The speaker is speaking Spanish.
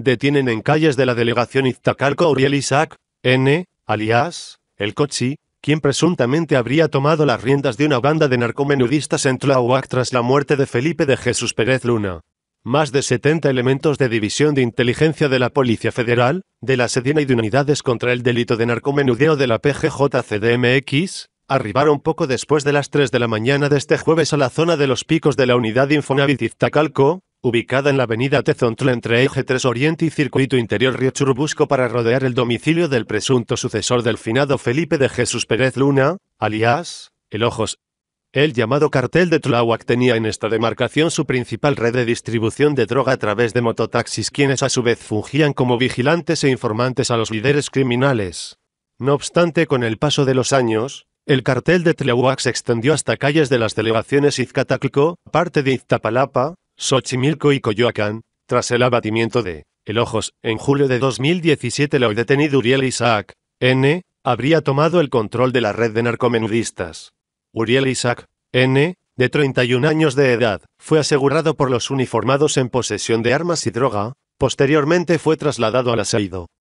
Detienen en calles de la delegación Iztacalco a Uriel Isaac, N., alias, El Cochi, quien presuntamente habría tomado las riendas de una banda de narcomenudistas en Tlahuac tras la muerte de Felipe de Jesús Pérez Luna. Más de 70 elementos de División de Inteligencia de la Policía Federal, de la SEDINA y de unidades contra el delito de narcomenudeo de la PGJ-CDMX, arribaron poco después de las 3 de la mañana de este jueves a la zona de los picos de la unidad Infonavit Iztacalco, ubicada en la avenida Tezontl entre Eje 3 Oriente y Circuito Interior Río Churubusco para rodear el domicilio del presunto sucesor del finado Felipe de Jesús Pérez Luna, alias, El Ojos. El llamado cartel de Tlahuac tenía en esta demarcación su principal red de distribución de droga a través de mototaxis quienes a su vez fungían como vigilantes e informantes a los líderes criminales. No obstante, con el paso de los años, el cartel de Tlahuac se extendió hasta calles de las delegaciones Izcataclco, parte de Iztapalapa, Xochimilco y Coyoacán, tras el abatimiento de El Ojos, en julio de 2017 el detenido Uriel Isaac, N., habría tomado el control de la red de narcomenudistas. Uriel Isaac, N., de 31 años de edad, fue asegurado por los uniformados en posesión de armas y droga, posteriormente fue trasladado al aseido,